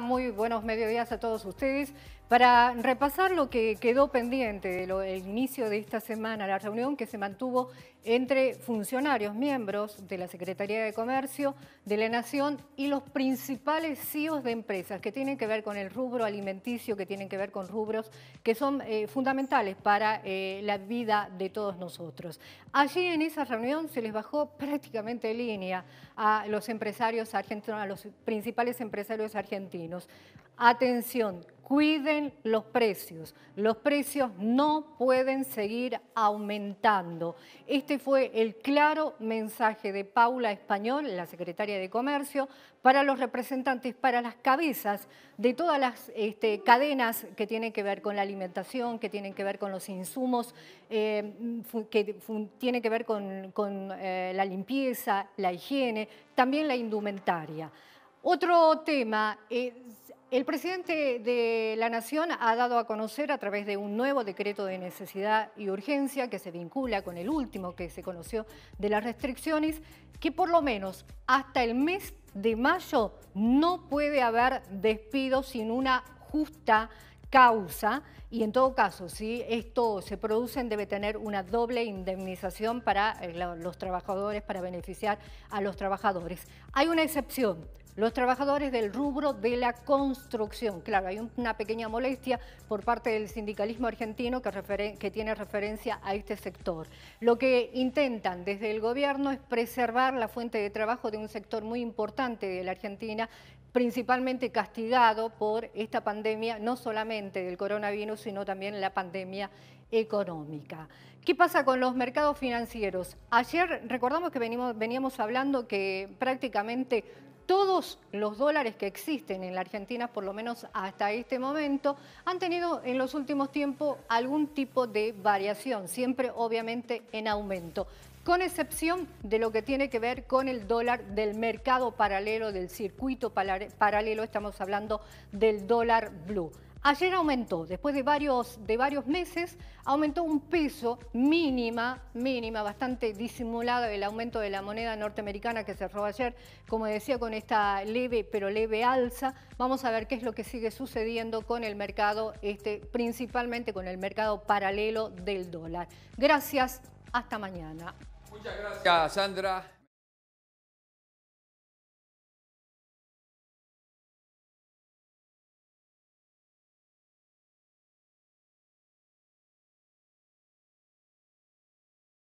Muy buenos mediodías a todos ustedes para repasar lo que quedó pendiente del inicio de esta semana, la reunión que se mantuvo entre funcionarios, miembros de la Secretaría de Comercio de la Nación y los principales CEOs de empresas que tienen que ver con el rubro alimenticio, que tienen que ver con rubros que son eh, fundamentales para eh, la vida de todos nosotros. Allí en esa reunión se les bajó prácticamente línea a los empresarios argentinos, a los principales empresarios argentinos. Atención, cuiden los precios. Los precios no pueden seguir aumentando. Este fue el claro mensaje de Paula Español, la secretaria de Comercio, para los representantes, para las cabezas de todas las este, cadenas que tienen que ver con la alimentación, que tienen que ver con los insumos, eh, que tienen que ver con, eh, la limpieza, la higiene, también la indumentaria. Otro tema... El presidente de la Nación ha dado a conocer a través de un nuevo decreto de necesidad y urgencia que se vincula con el último que se conoció de las restricciones, que por lo menos hasta el mes de mayo no puede haber despido sin una justa causa y en todo caso, si esto se produce debe tener una doble indemnización para eh, los trabajadores, para beneficiar a los trabajadores. Hay una excepción los trabajadores del rubro de la construcción. Claro, hay una pequeña molestia por parte del sindicalismo argentino que, tiene referencia a este sector. Lo que intentan desde el gobierno es preservar la fuente de trabajo de un sector muy importante de la Argentina, principalmente castigado por esta pandemia, no solamente del coronavirus, sino también la pandemia económica. ¿Qué pasa con los mercados financieros? Ayer recordamos que veníamos hablando que prácticamente todos los dólares que existen en la Argentina, por lo menos hasta este momento, han tenido en los últimos tiempos algún tipo de variación, siempre obviamente en aumento, con excepción de lo que tiene que ver con el dólar del mercado paralelo, del circuito paralelo, estamos hablando del dólar blue. Ayer aumentó, después de varios, de varios meses, aumentó un peso mínima, mínima, bastante disimulada el aumento de la moneda norteamericana que cerró ayer, como decía, con esta leve pero leve alza. Vamos a ver qué es lo que sigue sucediendo con el mercado, este, principalmente con el mercado paralelo del dólar. Gracias, hasta mañana. Muchas gracias, Sandra.